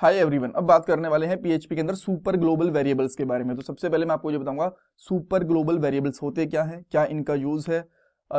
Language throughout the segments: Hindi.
हाय एवरीवन अब बात करने वाले हैं पीएचपी के अंदर सुपर ग्लोबल वेरिएबल्स के बारे में तो सबसे पहले मैं आपको ये बताऊंगा सुपर ग्लोबल वेरिएबल्स होते क्या हैं क्या इनका यूज है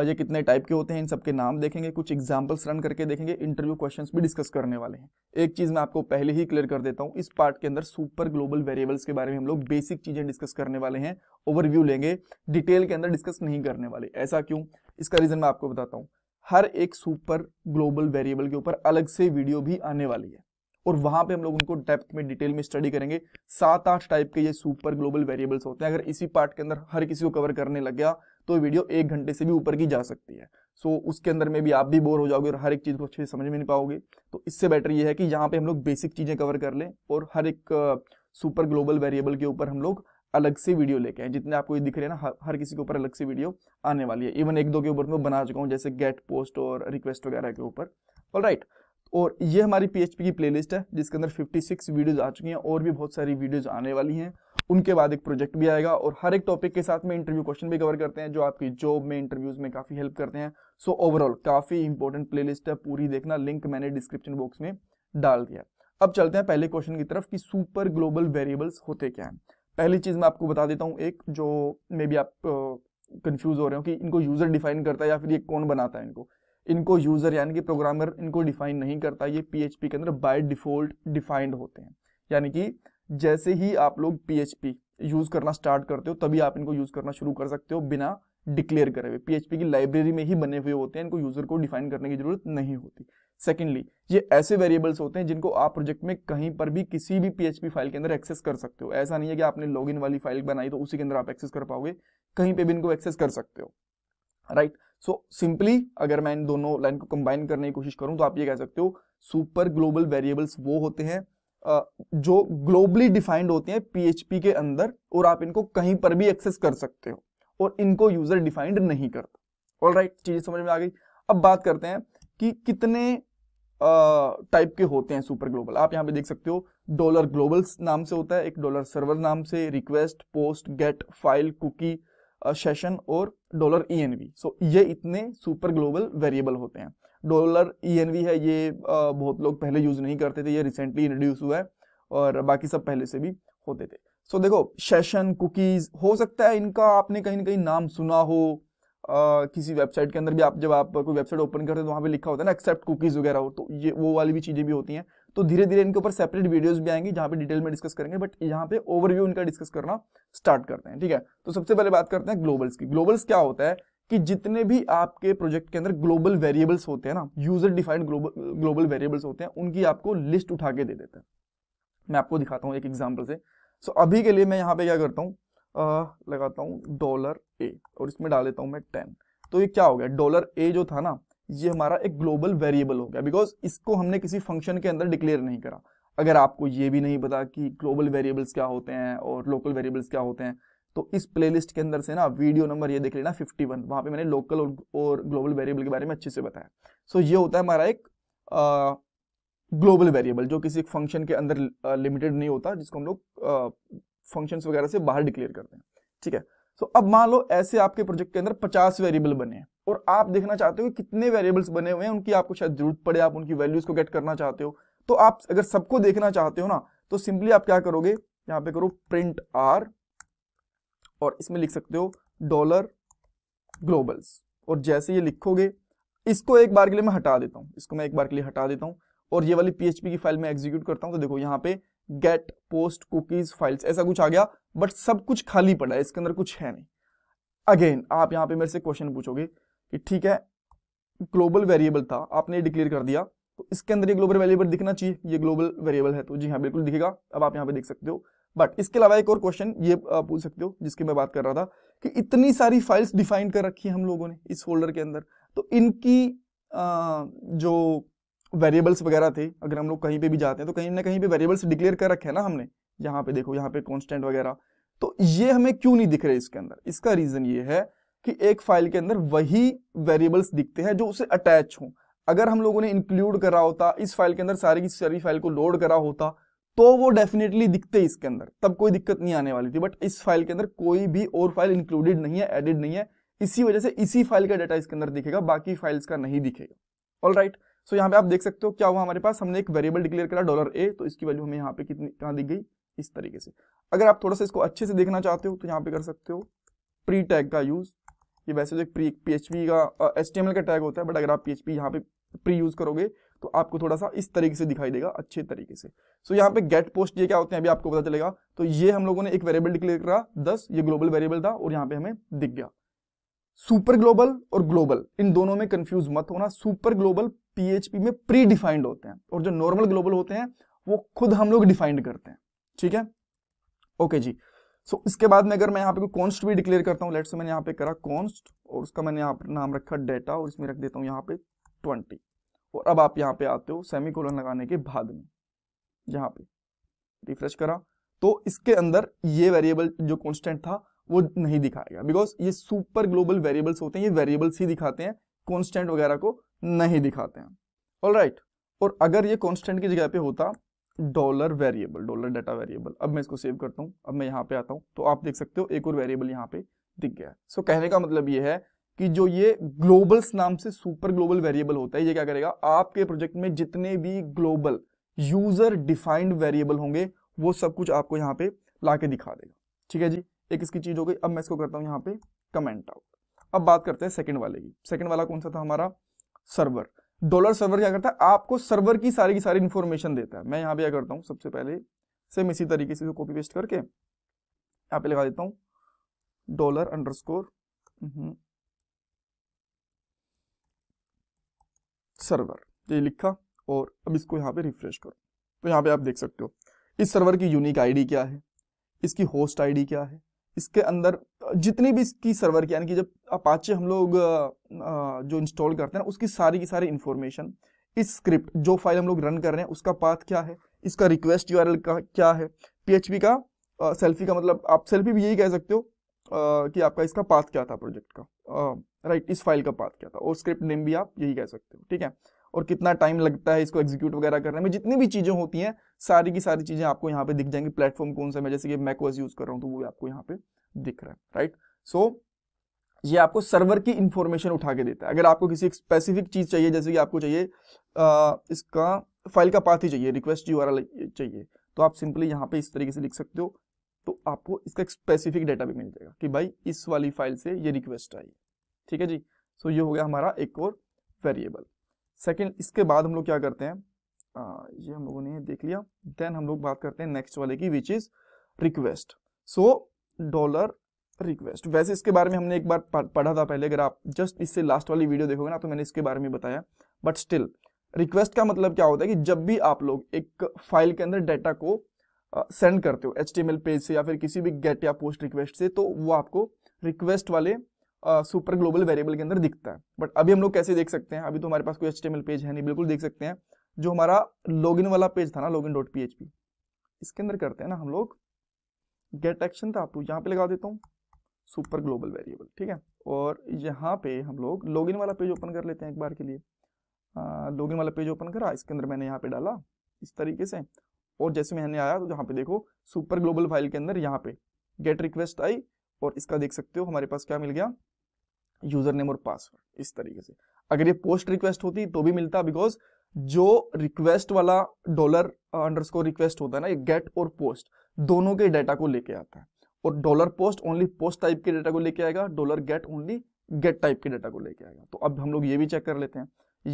ये कितने टाइप के होते हैं इन सबके नाम देखेंगे कुछ एग्जाम्पल्स रन करके देखेंगे इंटरव्यू क्वेश्चन भी डिस्कस करने वाले हैं एक चीज मैं आपको पहले ही क्लियर कर देता हूँ इस पार्ट के अंदर सुपर ग्लोबल वेरिएबल्स के बारे में हम लोग बेसिक चीजें डिस्कस करने वाले हैं ओवरव्यू लेंगे डिटेल के अंदर डिस्कस नहीं करने वाले ऐसा क्यों इसका रीजन मैं आपको बताता हूँ हर एक सुपर ग्लोबल वेरिएबल के ऊपर अलग से वीडियो भी आने वाली है और वहां पे हम लोग उनको डेप्थ में डिटेल में स्टडी करेंगे सात आठ टाइप के ये सुपर ग्लोबल वेरिएबल्स होते हैं अगर इसी पार्ट के अंदर हर किसी को कवर करने लग गया तो वीडियो एक घंटे से भी ऊपर की जा सकती है सो so, उसके अंदर में भी आप भी बोर हो जाओगे और हर एक चीज़ को अच्छे से समझ में नहीं पाओगे तो इससे बेटर ये है कि यहाँ पे हम लोग बेसिक चीज़ें कवर कर लें और हर एक सुपर ग्लोबल वेरिएबल के ऊपर हम लोग अलग से वीडियो लेके हैं जितने आपको ये दिख रहे हैं ना हर, हर किसी के ऊपर अलग से वीडियो आने वाली है इवन एक दो के ऊपर मैं बना चुका हूँ जैसे गेट पोस्ट और रिक्वेस्ट वगैरह के ऊपर ऑल राइट right. और ये हमारी पीएचपी की प्लेलिस्ट है जिसके अंदर 56 वीडियोस आ चुकी हैं और भी बहुत सारी वीडियोस आने वाली हैं उनके बाद एक प्रोजेक्ट भी आएगा और हर एक टॉपिक के साथ में इंटरव्यू क्वेश्चन भी कवर करते हैं जो आपकी जॉब में इंटरव्यूज में काफ़ी हेल्प करते हैं सो ओवरऑल काफ़ी इंपॉर्टेंट प्ले है पूरी देखना लिंक मैंने डिस्क्रिप्शन बॉक्स में डाल दिया अब चलते हैं पहले क्वेश्चन की तरफ कि सुपर ग्लोबल वेरिएबल्स होते क्या है पहली चीज़ मैं आपको बता देता हूँ एक जो मे बी आप कंफ्यूज हो रहे हो कि इनको यूजर डिफाइन करता है या फिर ये कौन बनाता है इनको इनको यूजर यानी कि प्रोग्रामर इनको डिफाइन नहीं करता ये पीएचपी के अंदर बाय डिफॉल्ट डिफाइंड होते हैं यानी कि जैसे ही आप लोग पीएचपी यूज करना स्टार्ट करते हो तभी आप इनको यूज करना शुरू कर सकते हो बिना डिक्लेयर करे हुए पीएचपी की लाइब्रेरी में ही बने हुए होते हैं इनको यूजर को डिफाइन करने की जरूरत नहीं होती सेकेंडली ये ऐसे वेरिएबल्स होते हैं जिनको आप प्रोजेक्ट में कहीं पर भी किसी भी पीएचपी फाइल के अंदर एक्सेस कर सकते हो ऐसा नहीं है कि आपने लॉग वाली फाइल बनाई तो उसी के अंदर आप एक्सेस कर पाओगे कहीं पर भी इनको एक्सेस कर सकते हो right right? So so, simply अगर मैं इन दोनों लाइन को कंबाइन करने की कोशिश करूं तो आप ये कह सकते हो सुपर ग्लोबल वेरिएबल्स वो होते हैं जो ग्लोबली डिफाइंड होते हैं पीएचपी के अंदर और आप इनको कहीं पर भी एक्सेस कर सकते हो और इनको यूजर डिफाइंड नहीं करता ऑल राइट चीजें समझ में आ गई अब बात करते हैं कि कितने टाइप के होते हैं सुपर ग्लोबल आप यहाँ पे देख सकते हो डॉलर ग्लोबल्स नाम से होता है एक डॉलर सर्वर नाम से request post get file cookie session और डॉलर ई सो ये इतने सुपर ग्लोबल वेरिएबल होते हैं डॉलर ई e है ये बहुत लोग पहले यूज नहीं करते थे ये रिसेंटली इंट्रोड्यूस हुआ है और बाकी सब पहले से भी होते थे सो so, देखो सेशन कुकीज हो सकता है इनका आपने कहीं ना कहीं नाम सुना हो आ, किसी वेबसाइट के अंदर भी आप जब आप कोई वेबसाइट ओपन करते हैं तो वहाँ पे लिखा होता है ना एक्सेप्ट कुकीज वगैरह हो तो ये वो वाली भी चीजें भी होती हैं तो धीरे धीरे इनके ऊपर सेपरेट वीडियोस भी आएंगे जहां पे डिटेल में डिस्कस करेंगे बट यहाँ पे ओवरव्यू इनका डिस्कस करना स्टार्ट करते हैं ठीक है तो सबसे पहले बात करते हैं ग्लोबल्स की ग्लोबल्स क्या होता है कि जितने भी आपके प्रोजेक्ट के अंदर ग्लोबल वेरिएबल्स होते हैं ना user defined global global variables होते हैं उनकी आपको लिस्ट उठा के दे देते हैं मैं आपको दिखाता हूँ एक एग्जाम्पल से सो so, अभी के लिए मैं यहाँ पे क्या करता हूँ लगाता हूँ डॉलर ए और इसमें डाल देता हूँ मैं टेन तो ये क्या हो गया डॉलर ए जो था ना ये हमारा एक ग्लोबल वेरिएबल हो गया बिकॉज इसको हमने किसी फंक्शन के अंदर डिक्लेयर नहीं करा अगर आपको ये भी नहीं पता कि ग्लोबल वेरिएबल्स क्या होते हैं और लोकल वेरिएबल्स क्या होते हैं तो इस प्लेलिस्ट के अंदर से ना वीडियो नंबर ये देख लेना 51 वन वहाँ पर मैंने लोकल और ग्लोबल वेरिएबल के बारे में अच्छे से बताया सो so, ये होता है हमारा एक ग्लोबल वेरिएबल जो किसी एक फंक्शन के अंदर लिमिटेड नहीं होता जिसको हम लोग फंक्शंस वगैरह से बाहर डिक्लेयर करते हैं ठीक है सो so, अब मान लो ऐसे आपके प्रोजेक्ट के अंदर 50 वेरिएबल बने हैं और आप देखना चाहते हो कि कितने वेरिएबल्स बने हुए हैं उनकी आपको शायद जरूरत पड़े आप उनकी वैल्यूज को गेट करना चाहते हो तो आप अगर सबको देखना चाहते हो ना तो सिंपली आप क्या करोगे यहां पे करो प्रिंट आर और इसमें लिख सकते हो डॉलर ग्लोबल्स और जैसे ये लिखोगे इसको एक बार के लिए मैं हटा देता हूं इसको मैं एक बार के लिए हटा देता हूं और ये वाली पीएचपी की फाइल में एग्जीक्यूट करता हूं तो देखो यहां पे गेट पोस्ट कुकीज फाइल्स ऐसा कुछ आ गया बट सब कुछ खाली पड़ा है इसके अंदर कुछ है नहीं अगेन आप यहां पे मेरे से क्वेश्चन पूछोगे कि ठीक है ग्लोबल वेरिएबल था आपने डिक्लेयर कर दिया तो इसके अंदर ये ग्लोबल वेरिएबल दिखना चाहिए ये ग्लोबल वेरिएबल है तो जी हाँ बिल्कुल दिखेगा अब आप यहाँ पे देख सकते हो बट इसके अलावा एक और क्वेश्चन ये पूछ सकते हो जिसकी मैं बात कर रहा था कि इतनी सारी फाइल्स डिफाइन कर रखी है हम लोगों ने इस फोल्डर के अंदर तो इनकी जो वेरिएबल्स वगैरह थे अगर हम लोग कहीं पे भी जाते हैं तो कहीं ना कहीं पे वेरिएबल्स डिक्लेयर कर रखे हैं ना हमने यहाँ पे देखो यहाँ पे कॉन्स्टेंट वगैरह तो ये हमें क्यों नहीं दिख रहे इसके अंदर इसका रीजन ये है कि एक फाइल के अंदर वही वेरिएबल्स दिखते हैं जो उसे अटैच हों अगर हम लोगों ने इंक्लूड करा होता इस फाइल के अंदर सारी की सारी फाइल को लोड करा होता तो वो डेफिनेटली दिखते इसके अंदर तब कोई दिक्कत नहीं आने वाली थी बट इस फाइल के अंदर कोई भी और फाइल इंक्लूडेड नहीं है एडिड नहीं है इसी वजह से इसी फाइल का डाटा इसके अंदर दिखेगा बाकी फाइल्स का नहीं दिखेगा ऑल राइट सो यहाँ पे आप देख सकते हो क्या हुआ हमारे पास हमने एक वेरिएबल डिक्लेयर करा डॉलर ए तो इसकी वैल्यू हमें यहाँ पे कितनी कहाँ दिख गई इस तरीके से अगर आप थोड़ा सा इसको अच्छे से देखना चाहते हो तो यहाँ पे कर सकते हो प्री टैग का यूज ये वैसे तो एक प्री पी एच पी का एच एल का टैग होता है बट अगर आप पी एच पी यहाँ पे प्री यूज़ करोगे तो आपको थोड़ा सा इस तरीके से दिखाई देगा अच्छे तरीके से सो so, यहाँ पे गेट पोस्ट ये क्या होते हैं अभी आपको पता चलेगा तो ये हम लोगों ने एक वेरिएबल डिक्लेयर करा दस ये ग्लोबल वेरिएबल था और यहाँ पे हमें दिख गया सुपर ग्लोबल और ग्लोबल इन दोनों में कंफ्यूज मत होना सुपर ग्लोबल पीएचपी में प्री डिफाइंड होते हैं और जो नॉर्मल ग्लोबल होते हैं वो खुद हम लोग डिफाइंड करते हैं ठीक है ओके okay, जी सो so, इसके बाद में अगर मैं यहाँ पे कॉन्स्ट भी डिक्लेयर करता हूँ लेट से मैंने यहाँ पे करा कॉन्स्ट और उसका मैंने यहाँ पर नाम रखा डेटा और इसमें रख देता हूँ यहाँ पे ट्वेंटी और अब आप यहाँ पे आते हो सेमी कोलन लगाने के बाद में यहाँ पे रिफ्रेश करा तो इसके अंदर ये वेरिएबल जो कॉन्स्टेंट था वो नहीं दिखाएगा बिकॉज ये सुपर ग्लोबल वेरिएबल्स होते हैं ये वेरिएबल्स ही दिखाते हैं कॉन्स्टेंट वगैरह को नहीं दिखाते हैं ऑल right. और अगर ये कॉन्स्टेंट की जगह पे होता dollar variable dollar data variable अब मैं इसको सेव करता हूँ अब मैं यहाँ पे आता हूँ तो आप देख सकते हो एक और वेरिएबल यहाँ पे दिख गया है सो so, कहने का मतलब ये है कि जो ये ग्लोबल्स नाम से सुपर ग्लोबल वेरिएबल होता है ये क्या करेगा आपके प्रोजेक्ट में जितने भी ग्लोबल यूजर डिफाइंड वेरिएबल होंगे वो सब कुछ आपको यहाँ पे ला के दिखा देगा ठीक है जी एक इसकी चीज हो गई अब मैं इसको करता हूँ यहाँ पे कमेंट आउट अब बात करते हैं सेकंड वाले की सेकंड वाला कौन सा था हमारा सर्वर डॉलर सर्वर क्या करता है आपको सर्वर की सारी की सारी इन्फॉर्मेशन देता है मैं यहाँ पे क्या करता हूँ सबसे पहले सेम इसी तरीके से कॉपी पेस्ट करके यहाँ पे लगा देता हूँ dollar underscore hmm, server ये लिखा और अब इसको यहाँ पे रिफ्रेश करो तो यहाँ पे आप देख सकते हो इस सर्वर की यूनिक आईडी क्या है इसकी होस्ट आईडी क्या है इसके अंदर जितनी भी इसकी सर्वर की यानी कि जब अपाचे हम लोग जो इंस्टॉल करते हैं उसकी सारी की सारी इन्फॉर्मेशन इस स्क्रिप्ट जो फाइल हम लोग रन कर रहे हैं उसका पाथ क्या है इसका रिक्वेस्ट यूआरएल का क्या है पीएचपी का सेल्फी का मतलब आप सेल्फी भी यही कह सकते हो कि आपका इसका पाथ क्या था प्रोजेक्ट का राइट इस फाइल का पाथ क्या था और स्क्रिप्ट नेम भी आप यही कह सकते हो ठीक है और कितना टाइम लगता है इसको एग्जीक्यूट वगैरह करने में जितनी भी चीज़ें होती हैं सारी की सारी चीज़ें आपको यहाँ पे दिख जाएंगी प्लेटफॉर्म कौन सा मैं जैसे कि मैकोस यूज़ कर रहा हूँ तो वो आपको यहाँ पे दिख रहा है राइट सो so, ये आपको सर्वर की इंफॉर्मेशन उठा के देता है अगर आपको किसी स्पेसिफिक चीज़ चाहिए जैसे कि आपको चाहिए आ, इसका फाइल का पाथ ही चाहिए रिक्वेस्ट यू चाहिए तो आप सिंपली यहाँ पे इस तरीके से लिख सकते हो तो आपको इसका एक स्पेसिफिक डाटा भी मिल जाएगा कि भाई इस वाली फाइल से ये रिक्वेस्ट आई ठीक है जी सो so, ये हो गया हमारा एक और वेरिएबल सेकेंड इसके बाद हम लोग क्या करते हैं आ, ये हम लोगों ने देख लिया देन हम लोग बात करते हैं नेक्स्ट वाले की which is request so dollar request वैसे इसके बारे में हमने एक बार पढ़ा था पहले अगर आप जस्ट इससे लास्ट वाली वीडियो देखोगे ना तो मैंने इसके बारे में बताया बट स्टिल रिक्वेस्ट का मतलब क्या होता है कि जब भी आप लोग एक फाइल के अंदर डाटा को सेंड करते हो एच पेज से या फिर किसी भी गेट या पोस्ट रिक्वेस्ट से तो वो आपको रिक्वेस्ट वाले सुपर ग्लोबल वेरिएबल के अंदर दिखता है बट अभी हम लोग कैसे देख सकते हैं अभी तो हमारे पास कोई एच पेज है नहीं बिल्कुल देख सकते हैं जो हमारा लॉगिन वाला पेज था ना लॉगिन डॉट पी इसके अंदर करते हैं ना हम लोग गेट एक्शन था तो यहाँ पे लगा देता हूँ सुपर ग्लोबल वेरिएबल ठीक है और यहाँ पे हम लोग लॉगिन वाला पेज ओपन कर लेते हैं एक बार के लिए लॉगिन वाला पेज ओपन करा इसके अंदर मैंने यहाँ पे डाला इस तरीके से और जैसे मैंने आया तो यहाँ पे देखो सुपर ग्लोबल फाइल के अंदर यहाँ पे गेट रिक्वेस्ट आई और इसका देख सकते हो हमारे पास क्या मिल गया यूजर नेम और पासवर्ड इस तरीके से अगर ये पोस्ट रिक्वेस्ट होती तो भी मिलता बिकॉज जो रिक्वेस्ट वाला डॉलर अंडरस्कोर रिक्वेस्ट होता है ना ये गेट और पोस्ट दोनों के डाटा को लेके आता है और dollar post only post type के डाटा को लेके आएगा dollar get only get type के डाटा को लेके आएगा तो अब हम लोग ये भी चेक कर लेते हैं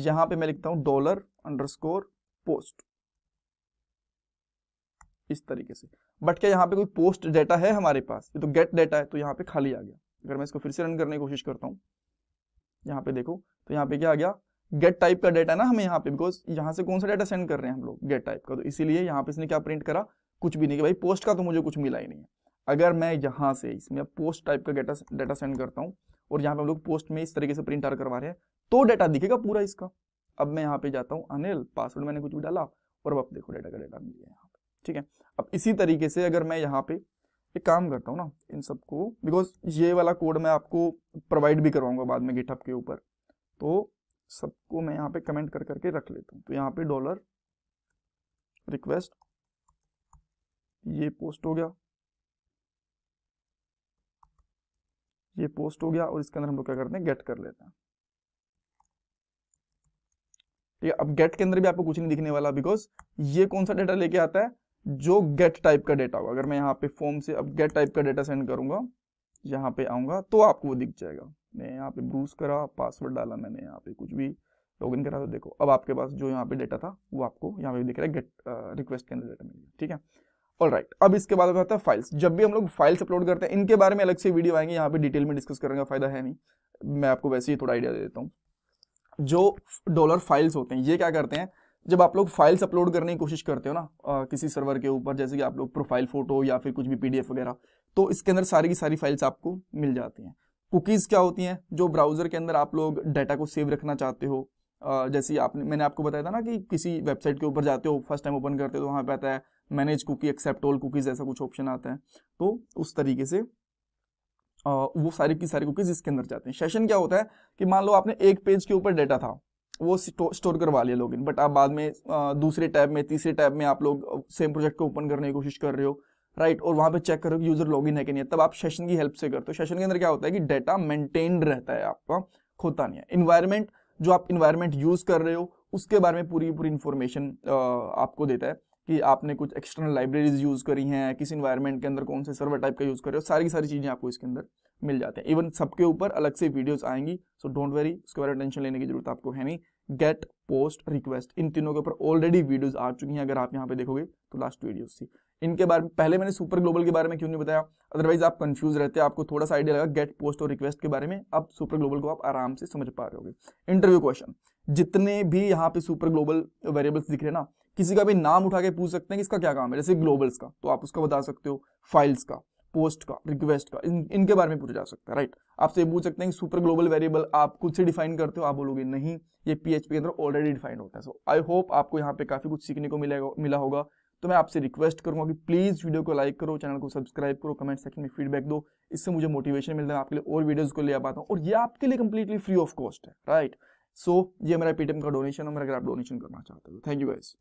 यहां पे मैं लिखता हूं डॉलर अंडरस्कोर पोस्ट इस तरीके से बट क्या यहाँ पे कोई पोस्ट डाटा है हमारे पास ये तो गेट डाटा है तो यहाँ पे खाली आ गया अगर मैं इसको फिर से रन करने की कोशिश करता हूँ यहाँ पे देखो तो यहाँ पे क्या आ गया गेट टाइप का डाटा ना हमें यहाँ पे बिकॉज यहाँ से कौन सा डाटा सेंड कर रहे हैं हम लोग गेट टाइप का तो इसीलिए यहाँ पे इसने क्या प्रिंट करा कुछ भी नहीं कि भाई पोस्ट का तो मुझे कुछ मिला ही नहीं है अगर मैं यहाँ से इसमें पोस्ट टाइप का डाटा डाटा सेंड करता हूँ और यहाँ पे हम लोग पोस्ट में इस तरीके से प्रिंट आर करवा रहे हैं तो डाटा दिखेगा पूरा इसका अब मैं यहाँ पे जाता हूँ अनिल पासवर्ड मैंने कुछ भी डाला और अब आप देखो डाटा का डाटा मिल गया यहाँ पे ठीक है अब इसी तरीके से अगर मैं यहाँ पे एक काम करता हूँ ना इन सबको बिकॉज ये वाला कोड मैं आपको प्रोवाइड भी करवाऊंगा बाद में गिटअप के ऊपर तो सबको मैं यहाँ पे कमेंट कर करके रख लेता हूँ तो यहाँ पे डॉलर रिक्वेस्ट ये पोस्ट हो गया ये पोस्ट हो गया और इसके अंदर हम लोग क्या करते हैं गेट कर लेते हैं ठीक है अब गेट के अंदर भी आपको कुछ नहीं दिखने वाला बिकॉज ये कौन सा डेटा लेके आता है जो गेट टाइप का डेटा होगा अगर मैं यहाँ पे फॉर्म से अब गेट टाइप का डेटा सेंड करूंगा यहाँ पे आऊंगा तो आपको वो दिख जाएगा मैं यहाँ पे ब्रूस करा पासवर्ड डाला मैंने यहाँ पे कुछ भी लॉगिन करा तो देखो अब आपके पास जो यहाँ पे डेटा था वो आपको यहाँ पे दिख रहा है गेट रिक्वेस्ट के अंदर डेटा मिल गया ठीक है ऑल राइट right. अब इसके बाद होता है फाइल्स जब भी हम लोग फाइल्स अपलोड करते हैं इनके बारे में अलग से वीडियो आएंगे यहाँ पे डिटेल में डिस्कस करने का फायदा है नहीं मैं आपको वैसे ही थोड़ा आइडिया दे देता हूँ जो डॉलर फाइल्स होते हैं ये क्या करते हैं जब आप लोग फाइल्स अपलोड करने की कोशिश करते हो ना आ, किसी सर्वर के ऊपर जैसे कि आप लोग प्रोफाइल फोटो या फिर कुछ भी पीडीएफ वगैरह तो इसके अंदर सारी की सारी फाइल्स आपको मिल जाती हैं कुकीज़ क्या होती हैं जो ब्राउज़र के अंदर आप लोग डाटा को सेव रखना चाहते हो आ, जैसे आपने मैंने आपको बताया था ना कि किसी वेबसाइट के ऊपर जाते हो फर्स्ट टाइम ओपन करते हो तो वहाँ पर आता है manage cookie accept all cookies ऐसा कुछ ऑप्शन आता है तो उस तरीके से आ, वो सारी की सारी कुकीज़ इसके अंदर जाते हैं सेशन क्या होता है कि मान लो आपने एक पेज के ऊपर डेटा था वो स्टोर करवा लिया लॉगिन बट आप बाद में दूसरे टैब में तीसरे टैब में आप लोग सेम प्रोजेक्ट को ओपन करने की कोशिश कर रहे हो राइट और वहाँ पे चेक करो कि यूजर लॉगिन है कि नहीं तब आप सेशन की हेल्प से करते हो सेशन के अंदर क्या होता है कि डाटा मेंटेन्ड रहता है आपका खोता नहीं है इन्वायरमेंट जो आप इन्वायरमेंट यूज कर रहे हो उसके बारे में पूरी पूरी इन्फॉर्मेशन आपको देता है कि आपने कुछ एक्सटर्नल लाइब्रेरीज यूज करी हैं किस इन्वायरमेंट के अंदर कौन से सर्वर टाइप का यूज कर रहे हो सारी की सारी चीजें आपको इसके अंदर मिल जाते हैं इवन सबके ऊपर अलग से वीडियोस आएंगी सो डोंट वेरी उसके बारे में टेंशन लेने की जरूरत आपको है नहीं गेट पोस्ट रिक्वेस्ट इन तीनों के ऊपर ऑलरेडी वीडियोस आ चुकी हैं अगर आप यहाँ पे देखोगे तो लास्ट वीडियोस थी इनके बारे में पहले मैंने सुपर ग्लोबल के बारे में क्यों नहीं बताया अदरवाइज आप कंफ्यूज रहते हैं आपको थोड़ा सा आइडिया लगा गेट पोस्ट और रिक्वेस्ट के बारे में अब सुपर ग्लोबल को आप आराम से समझ पा रहे हो इंटरव्यू क्वेश्चन जितने भी यहाँ पे सुपर ग्लोबल वेरिएबल्स दिख रहे हैं ना किसी का भी नाम उठा के पूछ सकते हैं कि इसका क्या काम है जैसे ग्लोबल्स का तो आप उसका बता सकते हो फाइल्स का पोस्ट का रिक्वेस्ट का इन, इनके बारे में पूछा जा सकता है राइट आपसे ये पूछ सकते हैं कि सुपर ग्लोबल वेरिएबल आप खुद से डिफाइन करते हो आप बोलोगे नहीं ये पीएचपी के अंदर ऑलरेडी डिफाइन होता है सो आई होप आपको यहाँ पे काफी कुछ सीखने को मिलेगा मिला होगा तो मैं आपसे रिक्वेस्ट करूंगा कि प्लीज वीडियो को लाइक करो चैनल को सब्सक्राइब करो कमेंट सेक्शन में फीडबैक दो इससे मुझे मोटिवेशन मिलता है आपके लिए और वीडियोज को ले आ पाता हूँ और ये आपके लिए कंप्लीटली फ्री ऑफ कॉस्ट है राइट सो so, ये मेरा पेटीएम का डोनेशन है मेरा अगर आप डोनेशन करना चाहते हो थैंक यू गाइस